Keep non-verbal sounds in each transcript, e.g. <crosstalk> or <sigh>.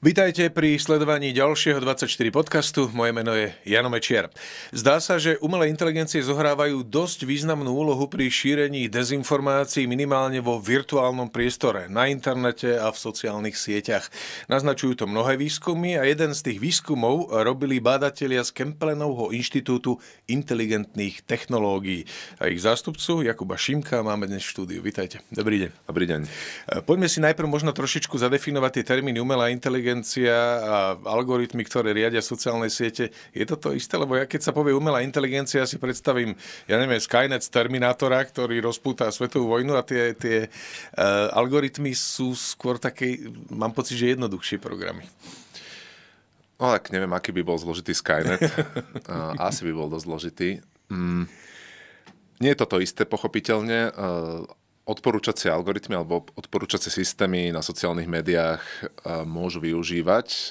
Vítajte pri sledovaní ďalšieho 24 podcastu. Moje meno je Jano Mečiar. Zdá sa, že umelé inteligencie zohrávajú dosť významnú úlohu pri šírení dezinformácií minimálne vo virtuálnom priestore, na internete a v sociálnych sieťach. Naznačujú to mnohé výskumy a jeden z tých výskumov robili bádatelia z Kemplenovho inštitútu inteligentných technológií. A ich zástupcu Jakuba Šimka máme dnes v štúdiu. Vítajte. Dobrý deň. Dobrý deň. Poďme si najprv možno trošičku zadefinovať tie termíny umelá inteligencia inteligencia a algoritmy, ktoré riadia sociálne siete, je to to isté? Lebo ja keď sa povie umelá inteligencia, ja si predstavím, ja neviem, Skynet z Terminátora, ktorý rozpúta svetovú vojnu a tie, tie uh, algoritmy sú skôr také, mám pocit, že jednoduchšie programy. No tak neviem, aký by bol zložitý Skynet. <laughs> E, asi by bol dosť zložitý. Mm. Nie je to to isté, pochopiteľne. E, odporúčacie algoritmy alebo odporúčacie systémy na sociálnych médiách e, môžu využívať e,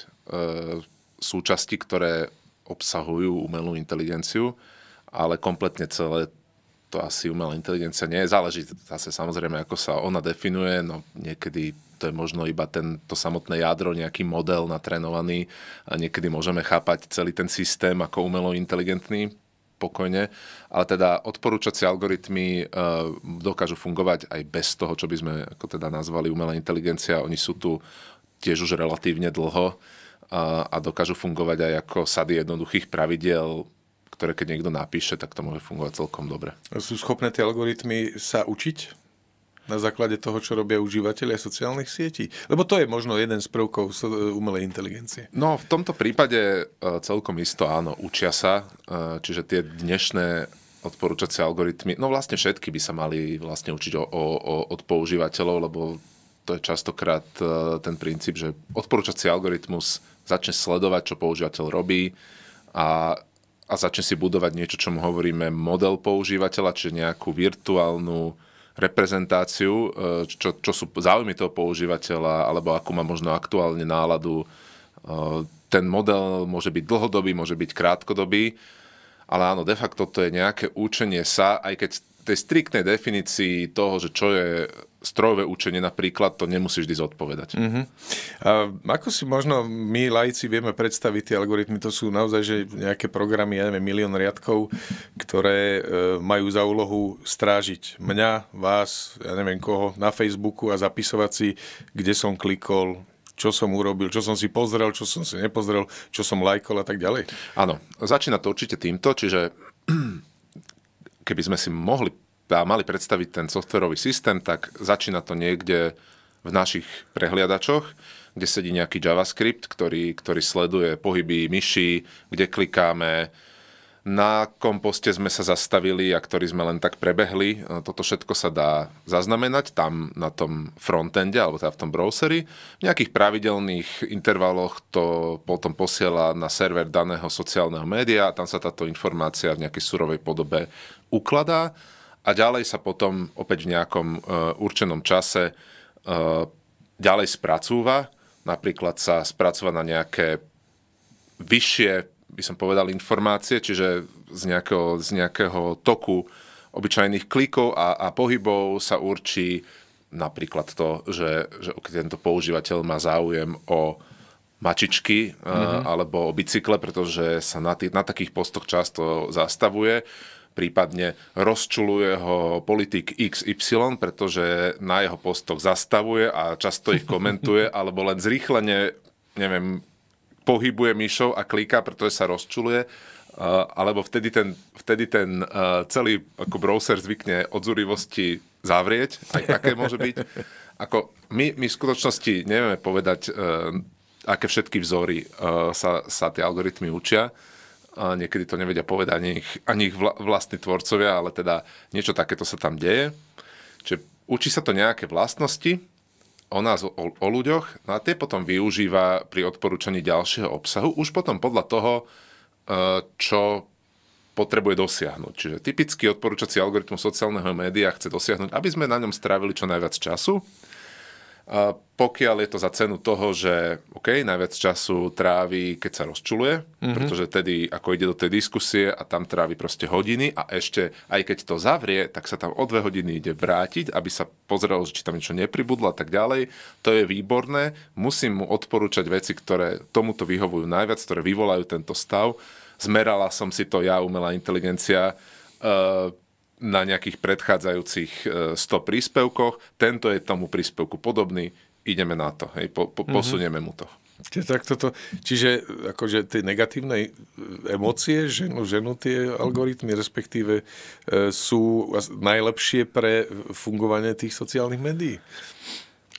súčasti, ktoré obsahujú umelú inteligenciu, ale kompletne celé to asi umelá inteligencia nie je. Záleží zase samozrejme, ako sa ona definuje, no niekedy to je možno iba ten, to samotné jadro, nejaký model natrénovaný a niekedy môžeme chápať celý ten systém ako umelo inteligentný pokojne, ale teda odporúčacie algoritmy e, dokážu fungovať aj bez toho, čo by sme ako teda nazvali umelá inteligencia. Oni sú tu tiež už relatívne dlho a, e, a dokážu fungovať aj ako sady jednoduchých pravidel, ktoré keď niekto napíše, tak to môže fungovať celkom dobre. Sú schopné tie algoritmy sa učiť? na základe toho, čo robia užívateľia sociálnych sietí? Lebo to je možno jeden z prvkov e, umelej inteligencie. No, v tomto prípade e, celkom isto áno, učia sa. E, čiže tie dnešné odporúčacie algoritmy, no vlastne všetky by sa mali vlastne učiť o, o, o, od používateľov, lebo to je častokrát ten princíp, že odporúčací algoritmus začne sledovať, čo používateľ robí a a začne si budovať niečo, mu hovoríme model používateľa, čiže nejakú virtuálnu reprezentáciu, e, čo, čo sú záujmy toho používateľa, alebo akú má možno aktuálne náladu. E, ten model môže byť dlhodobý, môže byť krátkodobý, ale áno, de facto to je nejaké účenie sa, aj keď tej striktnej definícii toho, že čo je strojové učenie napríklad, to nemusíš vždy zodpovedať. Uh-huh. A ako si možno my, laici, vieme predstaviť tie algoritmy? To sú naozaj že nejaké programy, ja neviem, milión riadkov, ktoré e, majú za úlohu strážiť mňa, vás, ja neviem koho, na Facebooku a zapisovať si, kde som klikol, čo som urobil, čo som si pozrel, čo som si nepozrel, čo som lajkol a tak ďalej. Áno, začína to určite týmto, čiže keby sme si mohli a mali predstaviť ten softverový systém, tak začína to niekde v našich prehliadačoch, kde sedí nejaký JavaScript, ktorý, ktorý sleduje pohyby myši, kde klikáme, na komposte sme sa zastavili a ktorý sme len tak prebehli. E, toto všetko sa dá zaznamenať tam na tom frontende alebo teda v tom browseri. V nejakých pravidelných intervaloch to potom posiela na server daného sociálneho média a tam sa táto informácia v nejakej surovej podobe ukladá a ďalej sa potom opäť v nejakom e, určenom čase e, ďalej spracúva. Napríklad sa spracúva na nejaké vyššie by som povedal, informácie, čiže z nejakého, z nejakého toku obyčajných klikov a, a pohybov sa určí napríklad to, že, že tento používateľ má záujem o mačičky mm-hmm. alebo o bicykle, pretože sa na, tý, na takých postoch často zastavuje prípadne rozčuluje ho politik XY, pretože na jeho postoch zastavuje a často ich komentuje, <laughs> alebo len zrýchlene, neviem, pohybuje myšou a kliká, pretože sa rozčuluje, eh, alebo vtedy ten, vtedy ten eh, celý ako browser zvykne od zúrivosti zavrieť, aj také môže byť. Ako my, my v skutočnosti nevieme povedať, eh, aké všetky vzory sa, sa tie algoritmy učia. Niekedy to nevedia povedať ani ich, ani ich vlastní tvorcovia, ale teda niečo takéto sa tam deje. Čiže učí sa to nejaké vlastnosti, o nás, o, o ľuďoch, no a tie potom využíva pri odporúčaní ďalšieho obsahu, už potom podľa toho, e, čo potrebuje dosiahnuť. Čiže typický odporúčací algoritmus sociálneho média chce dosiahnuť, aby sme na ňom strávili čo najviac času, pokiaľ je to za cenu toho, že OK, najviac času trávi, keď sa rozčuluje, mm-hmm. pretože tedy, ako ide do tej diskusie a tam trávi proste hodiny a ešte, aj keď to zavrie, tak sa tam o dve hodiny ide vrátiť, aby sa pozrelo, či tam niečo nepribudlo a tak ďalej. To je výborné. Musím mu odporúčať veci, ktoré tomuto vyhovujú najviac, ktoré vyvolajú tento stav. Zmerala som si to ja, umelá inteligencia. Uh, na nejakých predchádzajúcich 100 e, príspevkoch, tento je tomu príspevku podobný, ideme na to, hej, po, po, mhm. posunieme mu to. Tak toto, čiže akože tie negatívne e, emócie ženu, ženu tie algoritmy, respektíve e, sú najlepšie pre fungovanie tých sociálnych médií.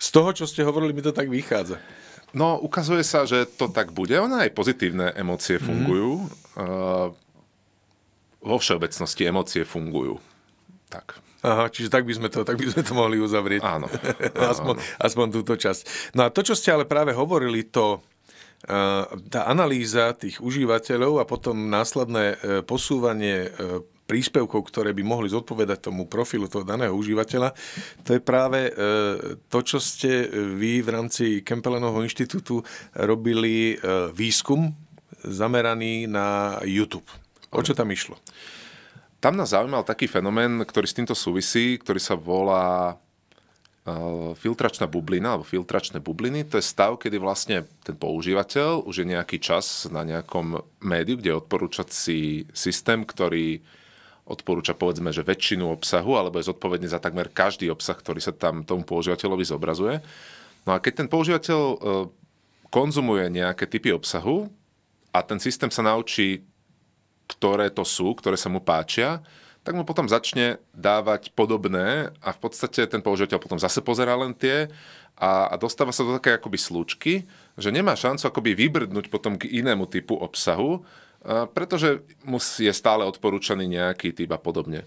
Z toho, čo ste hovorili, mi to tak vychádza. No, ukazuje sa, že to tak bude. Ona aj pozitívne emócie mhm. fungujú. Mm. Uh, vo všeobecnosti emócie fungujú. Tak. Aha, čiže tak by sme to, tak by sme to mohli uzavrieť. Áno. <laughs> áno aspoň, áno. aspoň túto časť. No a to, čo ste ale práve hovorili, to eh, tá analýza tých užívateľov a potom následné eh, posúvanie eh, príspevkov, ktoré by mohli zodpovedať tomu profilu toho daného užívateľa, to je práve to, čo ste vy v rámci Kempelenovho inštitútu robili výskum zameraný na YouTube. O čo tam išlo? tam nás zaujímal taký fenomén, ktorý s týmto súvisí, ktorý sa volá e, filtračná bublina alebo filtračné bubliny, to je stav, kedy vlastne ten používateľ už je nejaký čas na nejakom médiu, kde odporúča si systém, ktorý odporúča povedzme, že väčšinu obsahu alebo je zodpovedný za takmer každý obsah, ktorý sa tam tomu používateľovi zobrazuje. No a keď ten používateľ e, konzumuje nejaké typy obsahu a ten systém sa naučí ktoré to sú, ktoré sa mu páčia, tak mu potom začne dávať podobné a v podstate ten používateľ potom zase pozerá len tie a, a dostáva sa do také akoby slučky, že nemá šancu akoby vybrdnúť potom k inému typu obsahu, pretože mu je stále odporúčaný nejaký typ a podobne.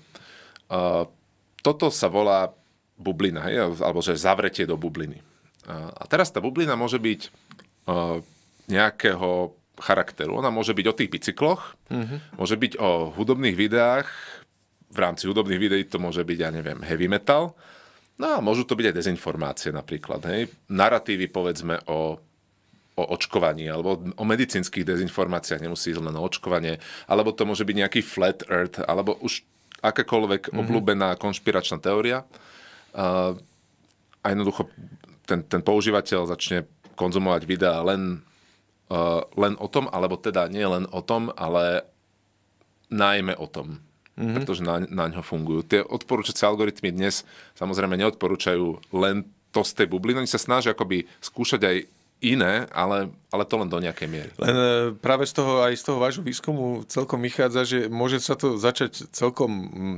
Toto sa volá bublina, hej? alebo že zavretie do bubliny. A teraz tá bublina môže byť nejakého charakteru. Ona môže byť o tých bicykloch, mm-hmm. môže byť o hudobných videách, v rámci hudobných videí to môže byť, ja neviem, heavy metal, no a môžu to byť aj dezinformácie napríklad, hej. Naratívy, povedzme, o o očkovaní alebo o medicínskych dezinformáciách, nemusí ísť len o očkovanie, alebo to môže byť nejaký flat earth, alebo už akákoľvek mm-hmm. obľúbená konšpiračná teória. Uh, a jednoducho ten, ten používateľ začne konzumovať videá len Eh, len o tom, alebo teda nie len o tom, ale najmä o tom. Mm-hmm. Pretože na, na ňo fungujú. Tie odporúčacie algoritmy dnes samozrejme neodporúčajú len to z tej bubliny. Oni sa snažia akoby skúšať aj iné, ale ale to len do nejakej miery. Len e, práve z toho, aj z toho vášho výskumu celkom vychádza, že môže sa to začať celkom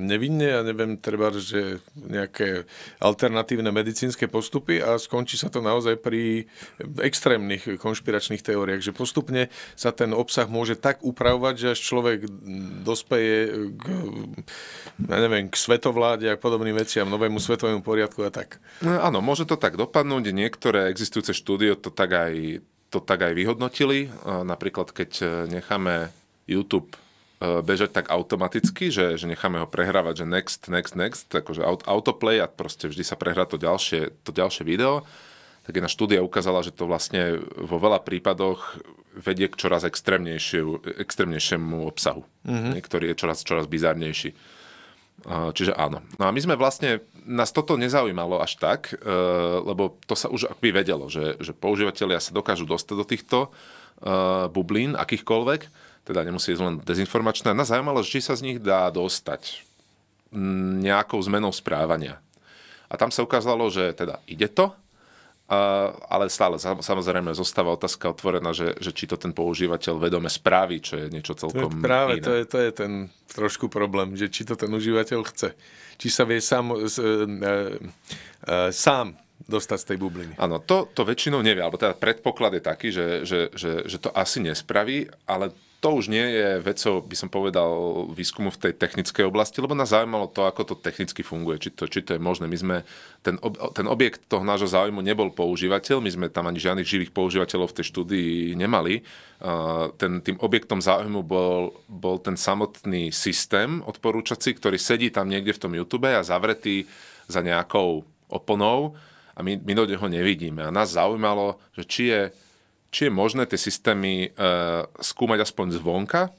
nevinne, ja neviem, treba, že nejaké alternatívne medicínske postupy a skončí sa to naozaj pri extrémnych konšpiračných teóriách, že postupne sa ten obsah môže tak upravovať, že až človek dospeje k, ja neviem, k svetovláde a podobným veciam, novému svetovému poriadku a tak. No, áno, môže to tak dopadnúť, niektoré existujúce štúdio to tak aj to tak aj vyhodnotili. Napríklad, keď e, necháme YouTube e, bežať tak automaticky, že, že necháme ho prehrávať, že next, next, next, akože autoplay a proste vždy sa prehrá to ďalšie, to ďalšie video, tak jedna štúdia ukázala, že to vlastne vo veľa prípadoch vedie k čoraz extrémnejšiemu obsahu, mm-hmm. ktorý je čoraz, čoraz bizarnejší. Čiže áno. No a my sme vlastne, nás toto nezaujímalo až tak, e, lebo to sa už akoby vedelo, že, že používateľia sa dokážu dostať do týchto e, bublín, akýchkoľvek, teda nemusí ísť len dezinformačné. Nás zaujímalo, či sa z nich dá dostať nejakou zmenou správania. A tam sa ukázalo, že teda ide to, ale stále samozrejme zostáva otázka otvorená, že, že či to ten používateľ vedome správi, čo je niečo celkom to je práve iné. To je, to je ten trošku problém, že či to ten užívateľ chce. Či sa vie sám, e, e, e, sám dostať z tej bubliny. Áno, to, to väčšinou nevie, alebo teda predpoklad je taký, že, že, že, že to asi nespraví, ale to už nie je vecou, by som povedal, výskumu v tej technickej oblasti, lebo nás zaujímalo to, ako to technicky funguje, či to, či to je možné. My sme, ten, ob, ten objekt toho nášho záujmu nebol používateľ, my sme tam ani žiadnych živých používateľov v tej štúdii nemali. Ten, tým objektom záujmu bol, bol ten samotný systém odporúčací, ktorý sedí tam niekde v tom YouTube a zavretý za nejakou oponou a my, my do neho nevidíme. A nás zaujímalo, že či je či je možné tie systémy e, skúmať aspoň zvonka,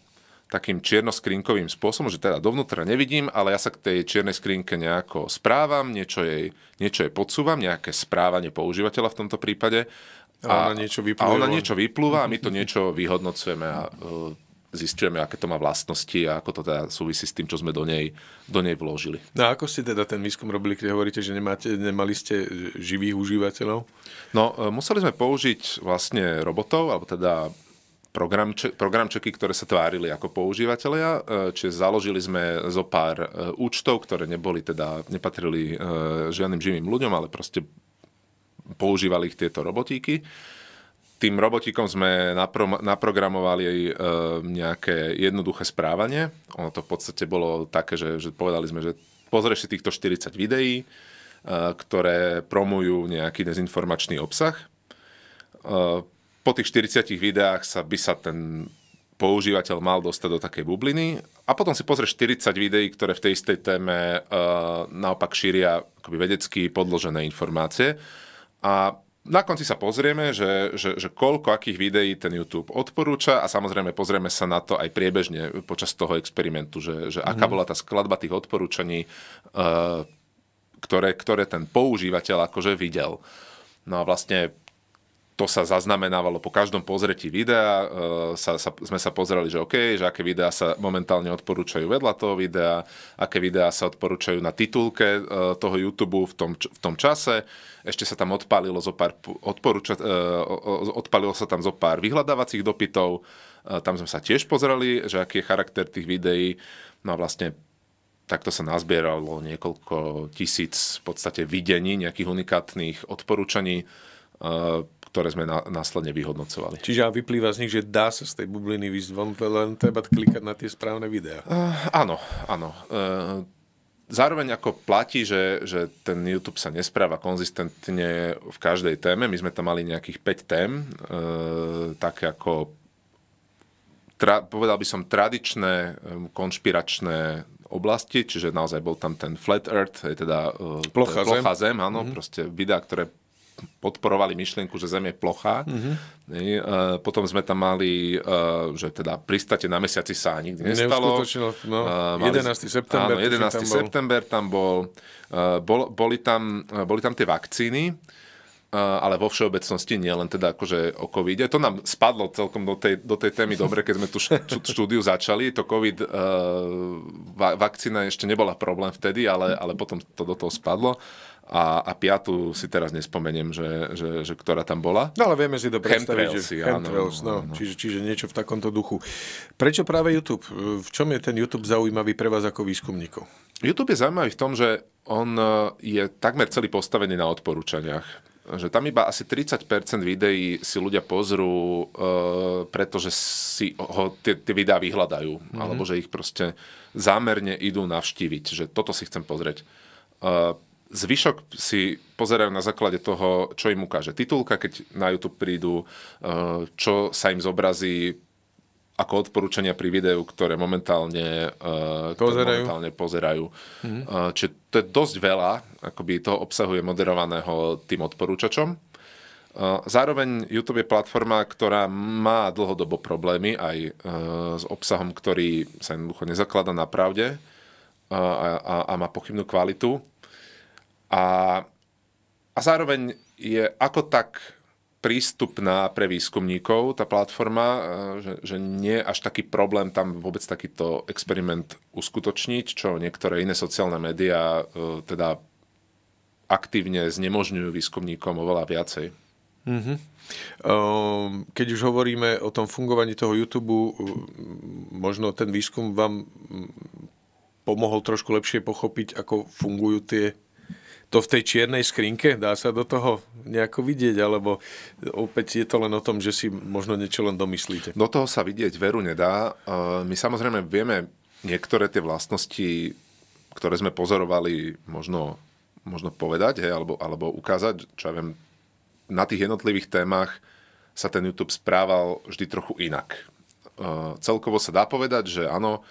takým čiernoskrinkovým spôsobom, že teda dovnútra nevidím, ale ja sa k tej čiernej skrinke nejako správam, niečo jej, niečo jej podsúvam, nejaké správanie používateľa v tomto prípade. A, a ona niečo vyplúva. A ona niečo vyplúva a my to <laughs> niečo vyhodnocujeme a e, zistujeme, aké to má vlastnosti a ako to teda súvisí s tým, čo sme do nej, do nej vložili. No a ako ste teda ten výskum robili, keď hovoríte, že nemáte, nemali ste živých užívateľov? No, e, museli sme použiť vlastne robotov, alebo teda programče, programčeky, ktoré sa tvárili ako používateľia, e, čiže založili sme zo pár e, účtov, ktoré neboli teda, nepatrili žiadnym živým ľuďom, ale proste používali ich tieto robotíky tým robotikom sme napro- naprogramovali e, nejaké jednoduché správanie. Ono to v podstate bolo také, že, že povedali sme, že pozrieš si týchto 40 videí, e, ktoré promujú nejaký dezinformačný obsah. E, po tých 40 videách sa by sa ten používateľ mal dostať do takej bubliny a potom si pozrieš 40 videí, ktoré v tej istej téme e, naopak šíria akoby vedecky podložené informácie a na konci sa pozrieme, že, že, že koľko akých videí ten YouTube odporúča a samozrejme pozrieme sa na to aj priebežne počas toho experimentu, že, že mm. aká mhm. bola tá skladba tých odporúčaní, eh, ktoré, ktoré ten používateľ akože videl. No a vlastne to sa zaznamenávalo po každom pozretí videa, e, sa, sa, sme sa pozerali, že OK, že aké videá sa momentálne odporúčajú vedľa toho videa, aké videá sa odporúčajú na titulke e, toho YouTube v tom, v tom čase. Ešte sa tam odpálilo, zo pár, odporúča, e, odpálilo sa tam zo pár vyhľadávacích dopytov, tam sme sa tiež pozerali, že aký je charakter tých videí. No a vlastne takto sa nazbieralo niekoľko tisíc v podstate videní, nejakých unikátnych odporúčaní ktoré sme následne vyhodnocovali. Čiže a vyplýva z nich, že dá sa z tej bubliny výsť von, len treba klikať na tie správne videá. Uh, áno, áno. Uh, Zároveň ako platí, že, že ten YouTube sa nespráva konzistentne v každej téme. My sme tam mali nejakých 5 tém, e, také ako tra, povedal by som tradičné konšpiračné oblasti, čiže naozaj bol tam ten flat earth, je teda e, plocha, plocha zem. zem, áno, mm-hmm. proste videá, ktoré podporovali myšlienku, že Zem je plochá. Mm-hmm. E, potom sme tam mali, e, že teda pristate na mesiaci sa nikdy nestalo. No, e, 11. september. Áno, 11. Tam september tam bol. E, bol boli, tam, e, boli tam tie vakcíny e, ale vo všeobecnosti nie, len teda akože o covide. To nám spadlo celkom do tej, do tej témy dobre, keď sme tu štúdiu začali. To covid, e, vakcína ešte nebola problém vtedy, ale, ale potom to do toho spadlo a, a piatu si teraz nespomeniem, že, že, že ktorá tam bola. No ale vieme si to predstaviť, že si, áno, no, áno. Čiže, čiže niečo v takomto duchu. Prečo práve YouTube? V čom je ten YouTube zaujímavý pre vás ako výskumníkov? YouTube je zaujímavý v tom, že on e, je takmer celý postavený na odporúčaniach že tam iba asi 30% videí si ľudia pozrú, e, pretože si ho tie, tie videá vyhľadajú, mm-hmm. alebo že ich proste zámerne idú navštíviť, že toto si chcem pozrieť. E, Zvyšok si pozerajú na základe toho, čo im ukáže titulka, keď na YouTube prídu, e, čo sa im zobrazí ako odporúčania pri videu, ktoré momentálne e, pozerajú. Ktoré momentálne pozerajú. Mhm. E, čiže to je dosť veľa, akoby toho obsahuje moderovaného tým odporúčačom. Zároveň YouTube je platforma, ktorá má dlhodobo problémy aj s obsahom, ktorý sa jednoducho nezakladá na pravde a, a, a má pochybnú kvalitu a, a zároveň je ako tak prístupná pre výskumníkov tá platforma, e, že, že nie až taký problém tam vôbec takýto experiment uskutočniť, čo niektoré iné sociálne médiá e, teda aktívne znemožňujú výskumníkom oveľa viacej. Mm-hmm. Keď už hovoríme o tom fungovaní toho YouTube, e, možno ten výskum vám mm, pomohol trošku lepšie pochopiť, ako fungujú tie to v tej čiernej skrinke? Dá sa do toho nejako vidieť? Alebo opäť je to len o tom, že si možno niečo len domyslíte? Do toho sa vidieť veru nedá. E, my samozrejme vieme niektoré tie vlastnosti, ktoré sme pozorovali, možno, možno povedať, hej, alebo, alebo ukázať, čo ja viem, na tých jednotlivých témach sa ten YouTube správal vždy trochu inak. E, celkovo sa dá povedať, že áno,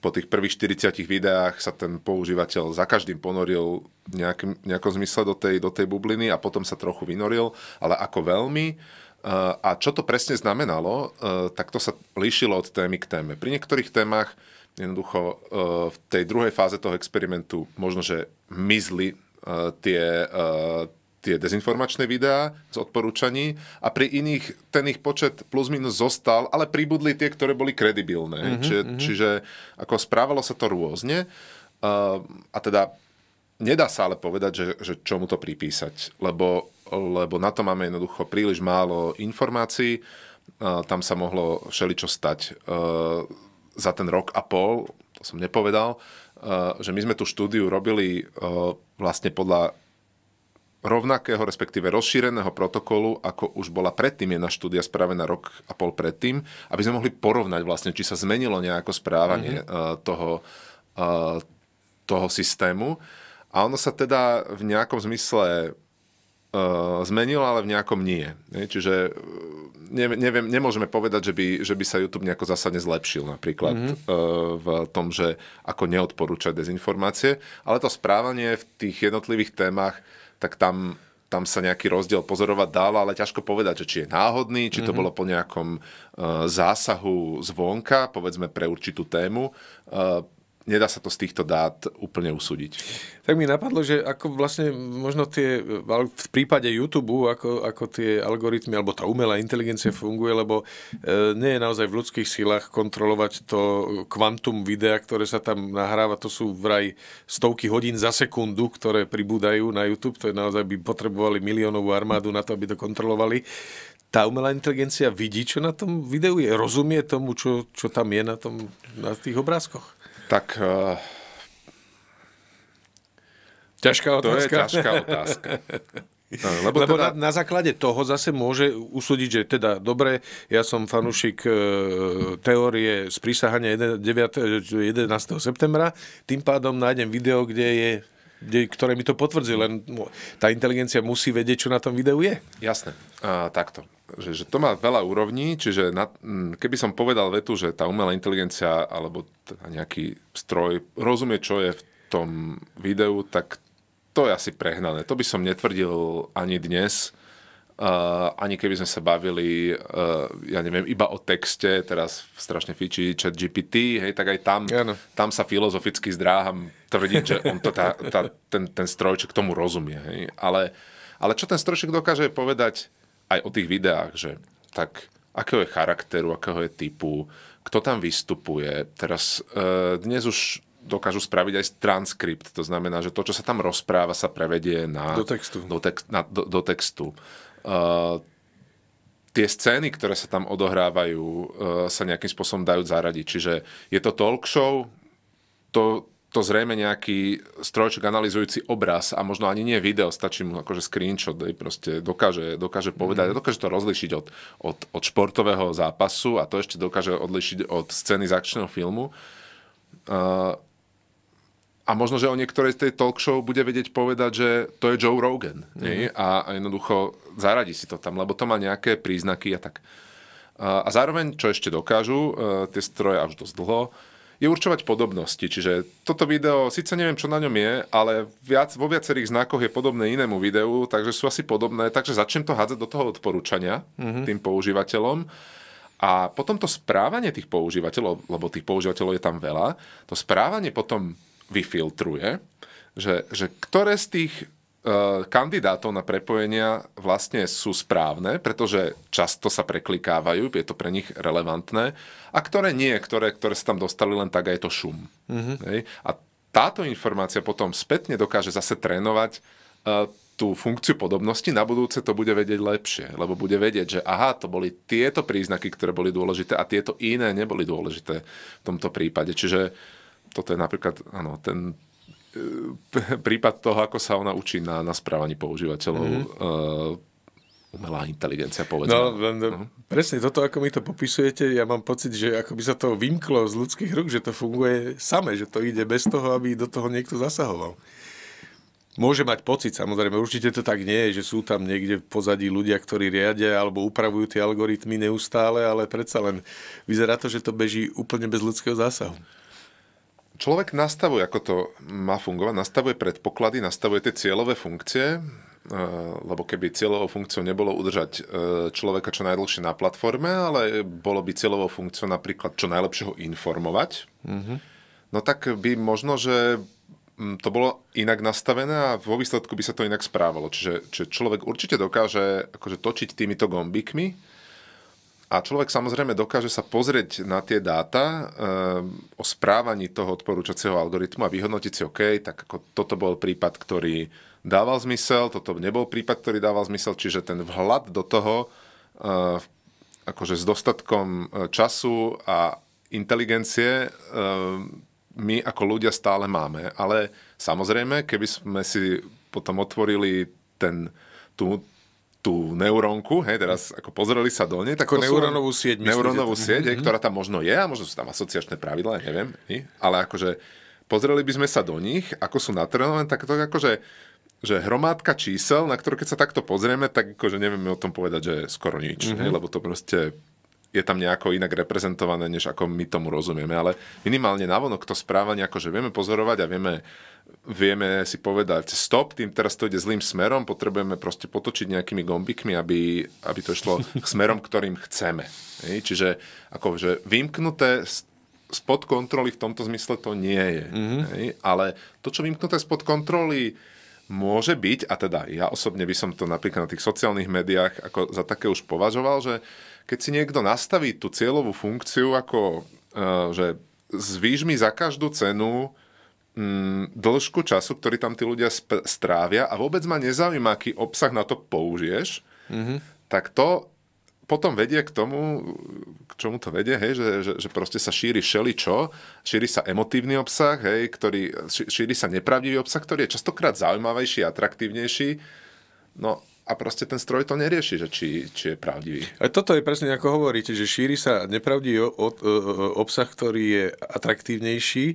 po tých prvých 40 videách sa ten používateľ za každým ponoril nejakým, nejakom zmysle do tej, do tej bubliny a potom sa trochu vynoril, ale ako veľmi, eh, a čo to presne znamenalo, eh, tak to sa líšilo od témy k téme. Pri niektorých témach jednoducho eh, v tej druhej fáze toho experimentu možno, že mizli tie, tie dezinformačné videá z odporúčaní a pri iných ten ich počet plus minus zostal, ale pribudli tie, ktoré boli kredibilné. Mm-hmm, čiže, mm-hmm. čiže ako správalo sa to rôzne uh, a teda nedá sa ale povedať, že, že čomu to pripísať, lebo, lebo na to máme jednoducho príliš málo informácií, uh, tam sa mohlo všeličo stať uh, za ten rok a pol, to som nepovedal, že my sme tú štúdiu robili vlastne podľa rovnakého, respektíve rozšíreného protokolu, ako už bola predtým jedna štúdia spravená rok a pol predtým, aby sme mohli porovnať vlastne, či sa zmenilo nejako správanie mm-hmm. toho, eh, toho systému. A ono sa teda v nejakom zmysle eh, zmenilo, ale v nejakom nie. Čiže neviem, nemôžeme povedať, že by, že by sa YouTube nejako zásadne zlepšil napríklad mm-hmm. v tom, že ako neodporúčať dezinformácie, ale to správanie v tých jednotlivých témach tak tam tam sa nejaký rozdiel pozorovať dal, ale ťažko povedať, že či je náhodný, či to mhm. bolo po nejakom uh, zásahu zvonka, povedzme pre určitú tému, uh, nedá sa to z týchto dát úplne usúdiť. Tak mi napadlo, že ako vlastne možno tie, v prípade YouTube, ako, ako tie algoritmy alebo tá umelá inteligencia funguje, lebo e, nie je naozaj v ľudských silách kontrolovať to kvantum videa, ktoré sa tam nahráva. To sú vraj stovky hodín za sekundu, ktoré pribúdajú na YouTube. To je naozaj by potrebovali miliónovú armádu na to, aby to kontrolovali tá umelá inteligencia vidí, čo na tom videu je, rozumie tomu, čo, čo tam je na, tom, na tých obrázkoch. Tak uh, Ťažká otázka. To je ťažká otázka. Lebo, Lebo teda... na, na základe toho zase môže usúdiť, že teda dobre, ja som fanúšik e, teórie z prísahania 11. Eh, septembra, tým pádom nájdem video, kde je ktoré mi to potvrdzí, len tá inteligencia musí vedieť, čo na tom videu je. Jasné, a, takto. Že, že to má veľa úrovní, čiže na, mm, keby som povedal vetu, že tá umelá inteligencia alebo teda nejaký stroj rozumie, čo je v tom videu, tak to je asi prehnané. To by som netvrdil ani dnes. Uh, ani keby sme sa bavili, uh, ja neviem, iba o texte, teraz strašne fičí chat GPT, hej, tak aj tam, tam sa filozoficky zdráham tvrdiť, že on to tá, tá, ten, ten strojček tomu rozumie. Hej. Ale, ale čo ten strojček dokáže povedať aj o tých videách, že tak akého je charakteru, akého je typu, kto tam vystupuje. Teraz uh, dnes už dokážu spraviť aj transkript. To znamená, že to, čo sa tam rozpráva, sa prevedie na, do textu. Do, tek, na, do, do textu. Eh, tie scény, ktoré sa tam odohrávajú, uh, sa nejakým spôsobom dajú zaradiť. Čiže je to talk show, to, to zrejme nejaký strojček analizujúci obraz a možno ani nie video, stačí mu akože screenshot, aj proste dokáže, dokáže povedať, mm. dokáže to rozlišiť od, od, od športového zápasu a to ešte dokáže odlišiť od scény z akčného filmu. Uh, a možno, že o niektorej z tej talk show bude vedieť povedať, že to je Joe Rogan. Mm-hmm. A jednoducho zaradi si to tam, lebo to má nejaké príznaky a tak. A zároveň, čo ešte dokážu e, tie stroje až dosť dlho, je určovať podobnosti. Čiže toto video, síce neviem, čo na ňom je, ale viac, vo viacerých znakoch je podobné inému videu, takže sú asi podobné, takže začnem to hádzať do toho odporúčania mm-hmm. tým používateľom. A potom to správanie tých používateľov, lebo tých používateľov je tam veľa, to správanie potom vyfiltruje, že, že ktoré z tých eh, kandidátov na prepojenia vlastne sú správne, pretože často sa preklikávajú, je to pre nich relevantné, a ktoré nie, ktoré, ktoré sa tam dostali len tak a je to šum. Mm-hmm. Hej? A táto informácia potom spätne dokáže zase trénovať uh, tú funkciu podobnosti, na budúce to bude vedieť lepšie, lebo bude vedieť, že aha, to boli tieto príznaky, ktoré boli dôležité a tieto iné neboli dôležité v tomto prípade. Čiže uh, toto je napríklad ano, ten e, <laughs> prípad toho, ako sa ona učí na, na správaní používateľov mm-hmm. Uh, umelá inteligencia, povedzme. No, no, no, presne toto, ako mi to popisujete, ja mám pocit, že ako by sa to vymklo z ľudských rúk, že to funguje same, že to ide bez toho, aby do toho niekto zasahoval. Môže mať pocit, samozrejme, určite to tak nie je, že sú tam niekde v pozadí ľudia, ktorí riadia alebo upravujú tie algoritmy neustále, ale predsa len vyzerá to, že to beží úplne bez ľudského zásahu človek nastavuje, ako to má fungovať, nastavuje predpoklady, nastavuje tie cieľové funkcie, e, lebo keby cieľovou funkciou nebolo udržať e, človeka čo najdlhšie na platforme, ale bolo by cieľovou funkciou napríklad čo najlepšie ho informovať, mm-hmm. no tak by možno, že mm, to bolo inak nastavené a vo výsledku by sa to inak správalo. Čiže, čiže človek určite dokáže akože točiť týmito gombíkmi, a človek samozrejme dokáže sa pozrieť na tie dáta e, o správaní toho odporúčacieho algoritmu a vyhodnotiť si, OK, tak ako toto bol prípad, ktorý dával zmysel, toto nebol prípad, ktorý dával zmysel, čiže ten vhľad do toho e, akože s dostatkom e, času a inteligencie e, my ako ľudia stále máme. Ale samozrejme, keby sme si potom otvorili ten, tú, tú neurónku, hej, teraz ako pozreli sa do nej, tak neurónovú sieť, neurónovú sieť, mm-hmm. ktorá tam možno je a možno sú tam asociačné pravidlá, ja neviem, ale akože pozreli by sme sa do nich, ako sú natrénované, tak to akože že hromádka čísel, na ktorú keď sa takto pozrieme, tak akože nevieme o tom povedať, že skoro nič, mm-hmm. hej, mhm. lebo to proste je tam nejako inak reprezentované, než ako my tomu rozumieme. Ale minimálne navonok to správanie, akože vieme pozorovať a vieme, vieme si povedať, stop, tým teraz to ide zlým smerom, potrebujeme proste potočiť nejakými gombikmi, aby, aby to išlo smerom, ktorým chceme. Hej? Čiže akože vymknuté spod kontroly v tomto zmysle to nie je. Mm-hmm. Ale to, čo vymknuté spod kontroly Môže byť, a teda ja osobne by som to napríklad na tých sociálnych médiách ako za také už považoval, že keď si niekto nastaví tú cieľovú funkciu ako, e, že zvýš mi za každú cenu mm, dĺžku času, ktorý tam tí ľudia strávia a vôbec ma nezaujíma, aký obsah na to použiješ, mm-hmm. tak to potom vedie k tomu, k čomu to vedie, hej, že, že, že proste sa šíri čo, šíri sa emotívny obsah, hej, ktorý, šíri sa nepravdivý obsah, ktorý je častokrát zaujímavejší, atraktívnejší. No a proste ten stroj to nerieši, že či, či je pravdivý. A toto je presne ako hovoríte, že šíri sa nepravdivý obsah, ktorý je atraktívnejší, e,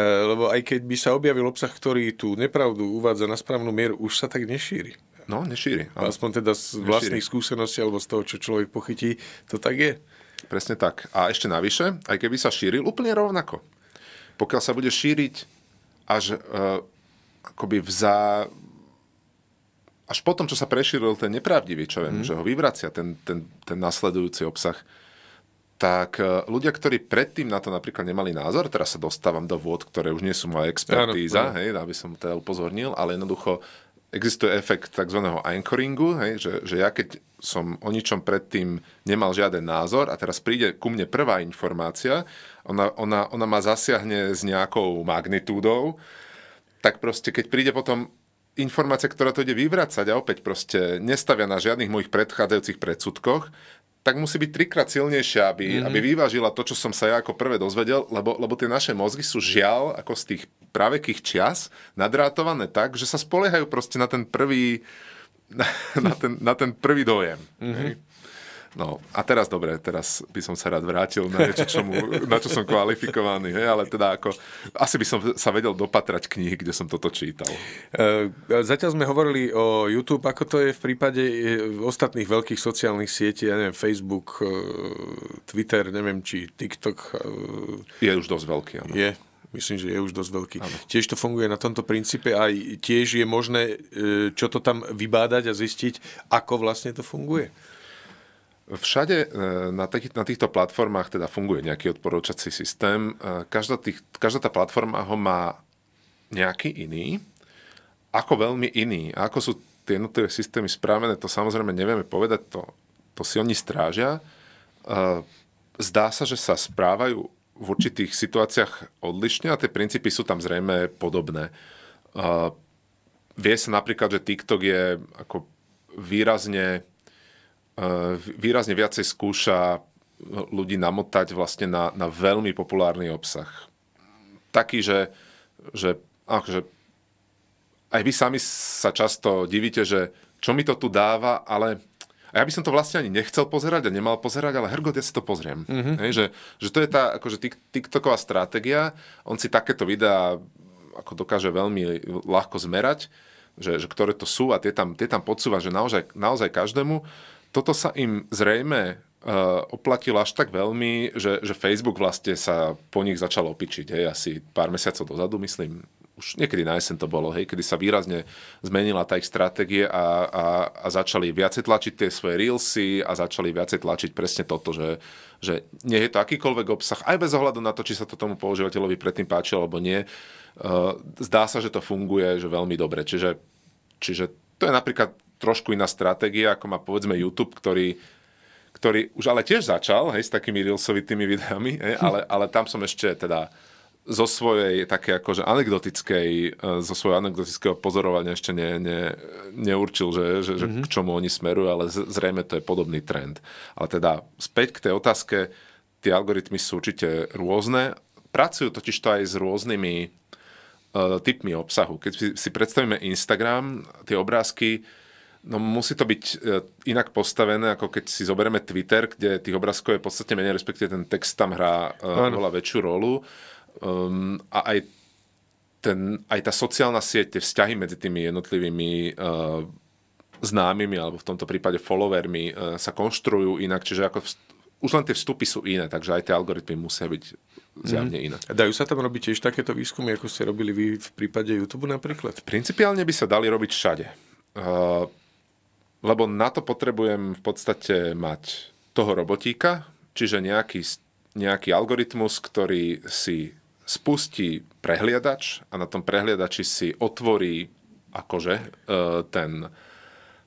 lebo aj keď by sa objavil obsah, ktorý tú nepravdu uvádza na správnu mieru, už sa tak nešíri. No, nešíri. Ale... Aspoň teda z nešíri. vlastných skúseností alebo z toho, čo človek pochytí, to tak je. Presne tak. A ešte navyše, aj keby sa šíril úplne rovnako. Pokiaľ sa bude šíriť až uh, akoby vzá... Až potom, čo sa prešíril ten nepravdivý, čo viem, mm. že ho vyvracia ten, ten, ten nasledujúci obsah, tak e, ľudia, ktorí predtým na to napríklad nemali názor, teraz sa dostávam do vôd, ktoré už nie sú moja expertíza, áno, hej, aby som teda upozornil, ale jednoducho existuje efekt tzv. anchoringu, hej, že, že ja keď som o ničom predtým nemal žiaden názor a teraz príde ku mne prvá informácia, ona, ona, ona ma zasiahne s nejakou magnitúdou, tak proste keď príde potom informácia, ktorá to ide vyvracať a opäť proste nestavia na žiadnych mojich predchádzajúcich predsudkoch, tak musí byť trikrát silnejšia, aby, mm-hmm. aby vyvážila to, čo som sa ja ako prvé dozvedel, lebo, lebo tie naše mozgy sú žiaľ ako z tých pravekých čias nadrátované tak, že sa spoliehajú proste na ten prvý <laughs> na, na, ten, na ten prvý dojem. Mm-hmm. No a teraz dobre, teraz by som sa rád vrátil na niečo, čomu, na čo som kvalifikovaný, hej, ale teda ako, asi by som sa vedel dopatrať knihy, kde som toto čítal. E, zatiaľ sme hovorili o YouTube, ako to je v prípade e, ostatných veľkých sociálnych sietí, ja neviem, Facebook, e, Twitter, neviem, či TikTok. Je už dosť veľký, áno. Je, myslím, že je už dosť veľký. Ano. Tiež to funguje na tomto princípe a tiež je možné čo to tam vybádať a zistiť, ako vlastne to funguje. Všade e, na, tých, na týchto platformách teda funguje nejaký odporúčací systém. E, každá, tých, každá tá platforma ho má nejaký iný. Ako veľmi iný. ako sú tie jednotlivé systémy správené, to samozrejme nevieme povedať. To, to si oni strážia. E, zdá sa, že sa správajú v určitých situáciách odlišne a tie princípy sú tam zrejme podobné. Vie sa napríklad, že TikTok je ako výrazne Eh, výrazne viacej skúša ľudí namotať vlastne na, na veľmi populárny obsah. Taký, že, že, ach, že aj vy sami sa často divíte, že čo mi to tu dáva, ale a ja by som to vlastne ani nechcel pozerať a nemal pozerať, ale hergot, ja si to pozriem. Mm-hmm. Hej, že, že to je tá akože TikToková stratégia, on si takéto videá ako dokáže veľmi ľahko zmerať, že, že ktoré to sú a tie tam, tie tam podsúva, že naozaj, naozaj každému toto sa im zrejme eh, oplatilo až tak veľmi, že, že Facebook vlastne sa po nich začal opičiť. Hej, asi pár mesiacov dozadu, myslím, už niekedy na jesen to bolo, hej, kedy sa výrazne zmenila tá ich stratégie a, a, a začali viacej tlačiť tie svoje reelsy a začali viacej tlačiť presne toto, že, že nie je to akýkoľvek obsah, aj bez ohľadu na to, či sa to tomu používateľovi predtým páčilo alebo nie. Eh, zdá sa, že to funguje že veľmi dobre. Čiže, čiže to je napríklad trošku iná stratégia, ako má povedzme YouTube, ktorý, ktorý už ale tiež začal, hej, s takými reelsovitými videami, hej, hm. ale, ale tam som ešte teda zo svojej také akože anekdotickej, e, zo svojho anekdotického pozorovania ešte ne, ne, neurčil, že, že, že mm-hmm. k čomu oni smerujú, ale zrejme to je podobný trend. Ale teda späť k tej otázke, tie algoritmy sú určite rôzne, pracujú totiž to aj s rôznymi uh, typmi obsahu. Keď si, si predstavíme Instagram, tie obrázky, No musí to byť e, inak postavené, ako keď si zoberieme Twitter, kde tých obrázkov je podstatne menej, respektíve ten text tam hrá e, veľa väčšiu rolu. Um, a aj, ten, aj tá sociálna sieť, tie vzťahy medzi tými jednotlivými uh, známymi, alebo v tomto prípade followermi, uh, sa konštruujú inak, čiže ako vst- už len tie vstupy sú iné, takže aj tie algoritmy musia byť zjavne mhm. iné. Dajú sa tam robiť tiež takéto výskumy, ako ste robili vy v prípade YouTube napríklad? Principiálne by sa dali robiť všade. Uh, lebo na to potrebujem v podstate mať toho robotíka, čiže nejaký, nejaký algoritmus, ktorý si spustí prehliadač a na tom prehliadači si otvorí akože e, ten,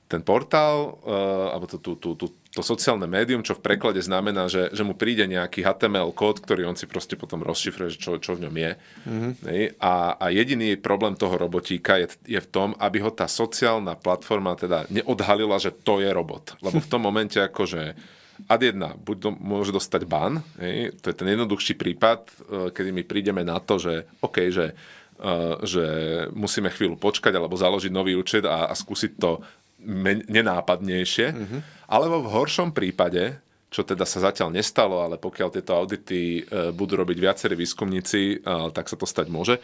ten portál, e, alebo tú, tú, tú, to sociálne médium, čo v preklade znamená, že, že mu príde nejaký HTML kód, ktorý on si proste potom rozšifruje, čo, čo v ňom je. Mm-hmm. A, a jediný problém toho robotíka je, je v tom, aby ho tá sociálna platforma teda neodhalila, že to je robot. Lebo v tom momente akože ad jedna, buď do, môže dostať ban, hej, to je ten jednoduchší prípad, e, kedy my prídeme na to, že OK, že e, že musíme chvíľu počkať alebo založiť nový účet a, a skúsiť to men- nenápadnejšie. Mm-hmm. Alebo v horšom prípade, čo teda sa zatiaľ nestalo, ale pokiaľ tieto audity e, budú robiť viacerí výskumníci, e, tak sa to stať môže,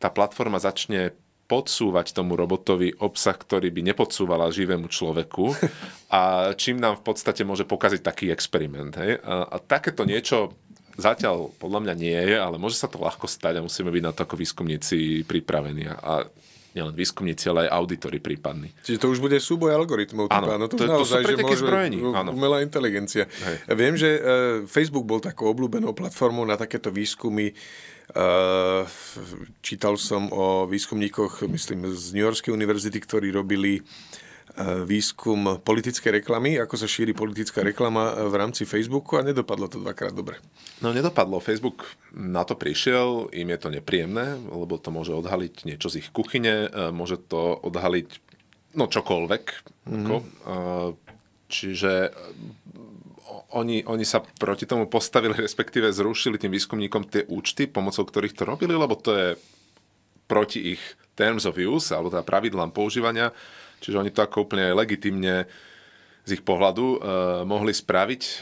tá platforma začne podsúvať tomu robotovi obsah, ktorý by nepodsúvala živému človeku <laughs> a čím nám v podstate môže pokaziť taký experiment. Hej? A, a takéto niečo zatiaľ podľa mňa nie je, ale môže sa to ľahko stať a musíme byť na to ako výskumníci pripravení. A nielen výskumníci, ale aj auditory prípadní. Čiže to už bude súboj algoritmov. Áno, no to, to, naozaj, to sú že môže, zbrojení. Áno. Umelá inteligencia. Hej. Viem, že e, Facebook bol takou obľúbenou platformou na takéto výskumy. E, čítal som o výskumníkoch, myslím, z New Yorkskej univerzity, ktorí robili uh, výskum politickej reklamy, ako sa šíri politická reklama e, v rámci Facebooku a nedopadlo to dvakrát dobre. No nedopadlo. Facebook na to prišiel, im je to nepríjemné, lebo to môže odhaliť niečo z ich kuchyne, e, môže to odhaliť no čokoľvek. Mm-hmm. Ako, e, čiže oni, oni sa proti tomu postavili, <laughs> respektíve zrušili tým výskumníkom tie účty, pomocou ktorých to robili, lebo to je proti ich terms of use, alebo teda pravidlám používania. Čiže oni to ako úplne aj legitimne z ich pohľadu e, mohli spraviť e,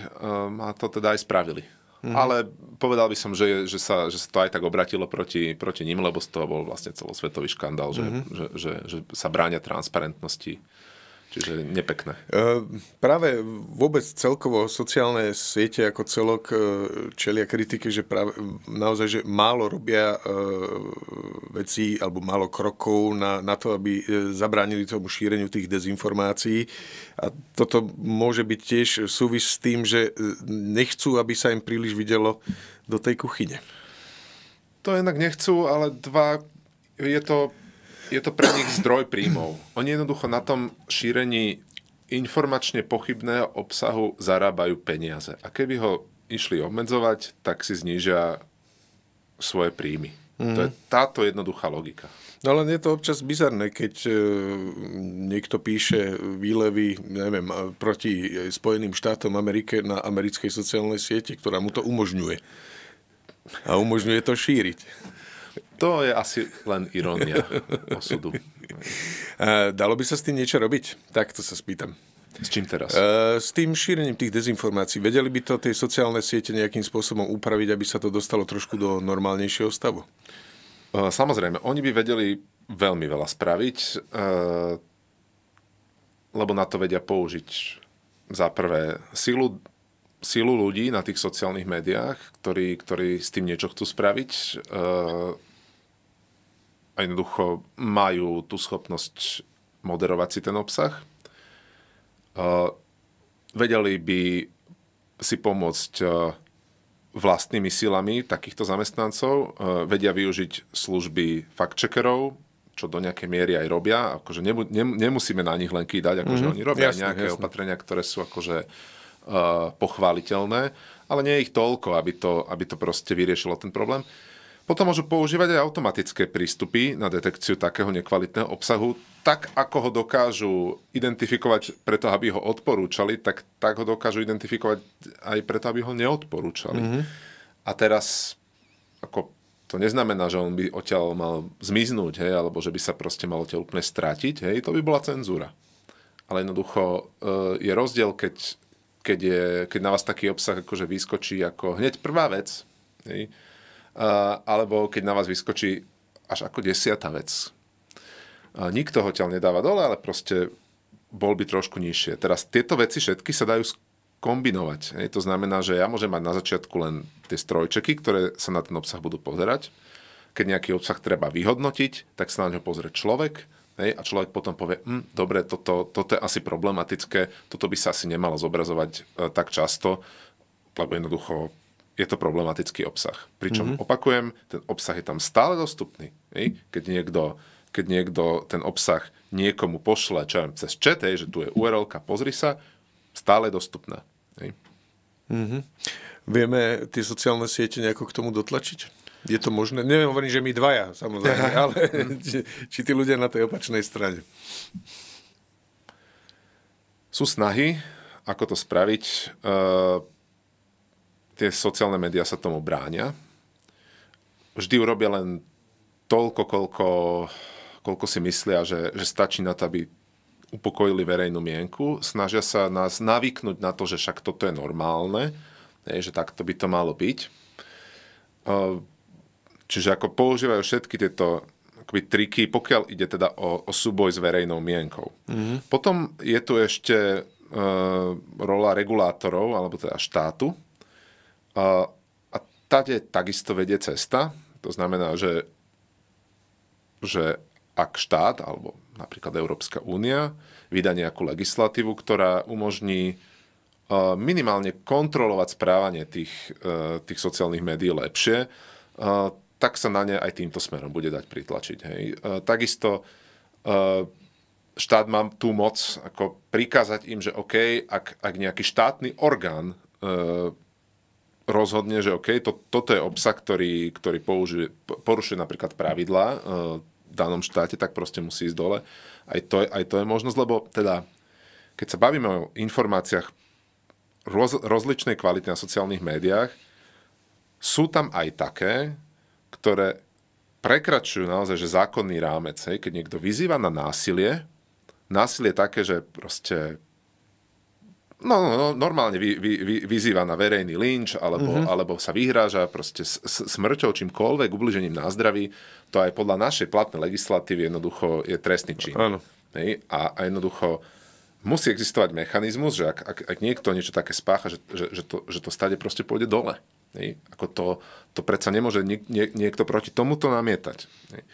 a to teda aj spravili. Mm-hmm. Ale povedal by som, že, že, sa, že sa to aj tak obratilo proti, proti ním, lebo z toho bol vlastne celosvetový škandál, že, mm-hmm. že, že, že, že sa bráňa transparentnosti Čiže nepekné. E, práve vôbec celkovo sociálne siete ako celok e, čelia kritike, že práve, naozaj, že málo robia e, veci alebo málo krokov na, na to, aby zabránili tomu šíreniu tých dezinformácií. A toto môže byť tiež súvis s tým, že nechcú, aby sa im príliš videlo do tej kuchyne. To jednak nechcú, ale dva je to je to pre nich zdroj príjmov. Oni jednoducho na tom šírení informačne pochybného obsahu zarábajú peniaze. A keby ho išli obmedzovať, tak si znížia svoje príjmy. Mm. To je mhm. táto jednoduchá logika. No len je to občas bizarné, keď e, niekto píše výlevy, neviem, e, proti Spojeným štátom Amerike na americkej sociálnej siete, ktorá mu to umožňuje. A umožňuje to šíriť. To je asi len irónia osudu. <laughs> Eh, dalo by sa s tým niečo robiť? tak to sa spýtam. S čím teraz? Eh, s tým šírením tých dezinformácií. Vedeli by to tie sociálne siete nejakým spôsobom upraviť, aby sa to dostalo trošku do normálnejšieho stavu? Eh, samozrejme, oni by vedeli veľmi veľa spraviť, lebo na to vedia použiť za prvé silu, silu ľudí na tých sociálnych médiách, ktorí, ktorí s tým niečo chcú spraviť, a jednoducho majú tú schopnosť moderovať si ten obsah. Uh, vedeli by si pomôcť uh, vlastnými silami takýchto zamestnancov, uh, vedia využiť služby fact-checkerov, čo do nejakej miery aj robia. Akože nemu, ne- nemusíme na nich len kýdať, akože mm-hmm. oni robia jasne, nejaké jasne. opatrenia, ktoré sú akože pochváliteľné, ale nie je ich toľko, aby to, aby to proste vyriešilo ten problém. Uh, potom môžu používať aj automatické prístupy na detekciu takého nekvalitného obsahu. Tak, ako ho dokážu identifikovať preto, aby ho odporúčali, tak, tak ho dokážu identifikovať aj preto, aby ho neodporúčali. Mm-hmm. A teraz, ako to neznamená, že on by odtiaľ mal zmiznúť, hej, alebo že by sa proste mal odtiaľ úplne strátiť, hej, to by bola cenzúra. Ale jednoducho e, je rozdiel, keď, keď, je, keď na vás taký obsah akože vyskočí ako hneď prvá vec, hej, Eh, alebo keď na vás vyskočí až ako desiata vec. Eh, nikto ho ťaľ nedáva dole, ale proste bol by trošku nižšie. Teraz tieto veci všetky sa dajú kombinovať. To znamená, že ja môžem mať na začiatku len tie strojčeky, ktoré sa na ten obsah budú pozerať. Keď nejaký obsah treba vyhodnotiť, tak sa na ňo pozrie človek a človek potom povie, hm, dobre, toto, toto je asi problematické, toto by sa asi nemalo zobrazovať eh, tak často, lebo jednoducho je to problematický obsah. Pričom mm-hmm. opakujem, ten obsah je tam stále dostupný. Keď, niekto, keď niekto ten obsah niekomu pošle, čo viem, cez chat, hej, že tu je url pozri sa, stále dostupná. Mm-hmm. Vieme tie sociálne siete nejako k tomu dotlačiť? Je to možné? Neviem, hovorím, že my dvaja, samozrejme, <laughs> ale či, či tí ľudia na tej opačnej strane. Sú snahy, ako to spraviť. Uh, tie sociálne médiá sa tomu bránia. Vždy urobia len toľko, koľko, koľko si myslia, že, že stačí na to, aby upokojili verejnú mienku. Snažia sa nás navyknúť na to, že však toto je normálne, že takto by to malo byť. Čiže ako používajú všetky tieto akoby, triky, pokiaľ ide teda o, o súboj s verejnou mienkou. Mm-hmm. Potom je tu ešte e, rola regulátorov, alebo teda štátu, a, a tade takisto vedie cesta. To znamená, že, že ak štát, alebo napríklad Európska únia, vydá nejakú legislatívu, ktorá umožní e, minimálne kontrolovať správanie tých, e, tých sociálnych médií lepšie, e, tak sa na ne aj týmto smerom bude dať pritlačiť. Hej. Takisto štát má tú moc ako prikázať im, že OK, ak, ak nejaký štátny orgán rozhodne, že OK, to, toto je obsah, ktorý, ktorý použi, porušuje napríklad pravidlá eh, v danom štáte, tak proste musí ísť dole. Aj to, je, aj to je možnosť, lebo teda, keď sa bavíme o informáciách roz, rozličnej kvality na sociálnych médiách, sú tam aj také, ktoré prekračujú naozaj že zákonný rámec. Hej? Keď niekto vyzýva na násilie, násilie také, že proste No, no, no normálne vy, vy, vy, vyzýva na verejný lynč, alebo, mm-hmm. alebo sa vyhráža proste s, s, smrťou, čímkoľvek, ubližením na zdraví, to aj podľa našej platnej legislatívy jednoducho je trestný čin. Áno. A, a jednoducho musí existovať mechanizmus, že ak, ak, ak niekto niečo také spácha, že, že, že, to, že to stade proste pôjde dole. Ako to, to predsa nemôže niek, nie, niekto proti tomuto namietať. Hej?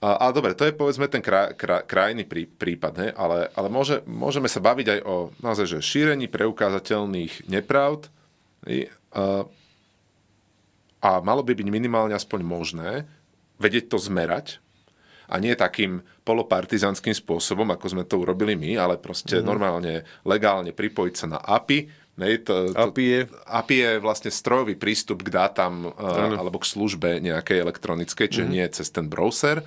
Ale dobre, to je povedzme ten kraj, kraj, krajný prí, prípad, ne? ale, ale môže, môžeme sa baviť aj o naozaj, že šírení preukázateľných nepravd ne? a, a malo by byť minimálne aspoň možné vedieť to zmerať a nie takým polopartizanským spôsobom, ako sme to urobili my, ale proste mm normálne, legálne pripojiť sa na API, Nej, to, to, API, je... API je vlastne strojový prístup k dátam uh, alebo k službe nejakej elektronickej, čiže mm. nie cez ten browser, e,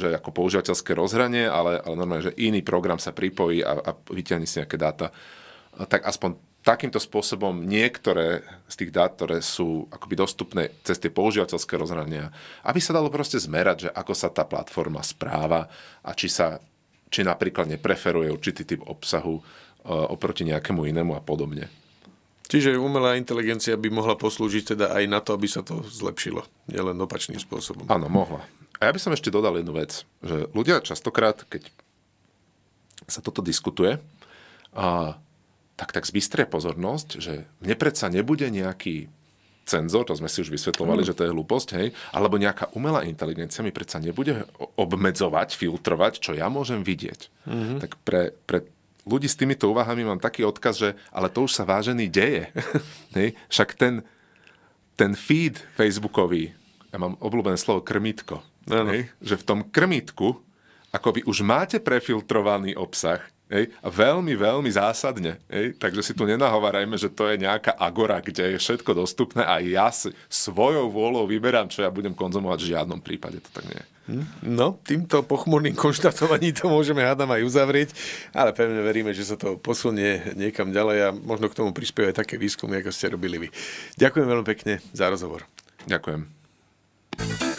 že ako používateľské rozhranie, ale, ale normálne, že iný program sa pripojí a, a vyťahne si nejaké dáta. Tak aspoň takýmto spôsobom niektoré z tých dát, ktoré sú akoby dostupné cez tie používateľské rozhrania, aby sa dalo proste zmerať, že ako sa tá platforma správa a či sa či napríklad nepreferuje určitý typ obsahu oproti nejakému inému a podobne. Čiže umelá inteligencia by mohla poslúžiť teda aj na to, aby sa to zlepšilo, nielen opačným spôsobom. Áno, mohla. A ja by som ešte dodal jednu vec, že ľudia častokrát, keď sa toto diskutuje, a, tak tak zbystrie pozornosť, že mne predsa nebude nejaký cenzor, to sme si už vysvetlovali, mm. že to je hlúposť, hej, alebo nejaká umelá inteligencia mi predsa nebude obmedzovať, filtrovať, čo ja môžem vidieť. Mm-hmm. Tak pre, pre ľudí s týmito úvahami mám taký odkaz, že ale to už sa vážený deje. <laughs> Však ten, ten feed Facebookový, ja mám obľúbené slovo krmítko, ano. že v tom krmítku, ako vy už máte prefiltrovaný obsah, Hej, a veľmi, veľmi zásadne. Hej, takže si tu nenahovárajme, že to je nejaká agora, kde je všetko dostupné a ja si svojou vôľou vyberám, čo ja budem konzumovať v žiadnom prípade. To tak nie je. Hm? No, týmto pochmurným <laughs> konštatovaním to môžeme, hádam, aj uzavrieť, ale pevne veríme, že sa to posunie niekam ďalej a možno k tomu aj také výskumy, ako ste robili vy. Ďakujem veľmi pekne za rozhovor. Ďakujem.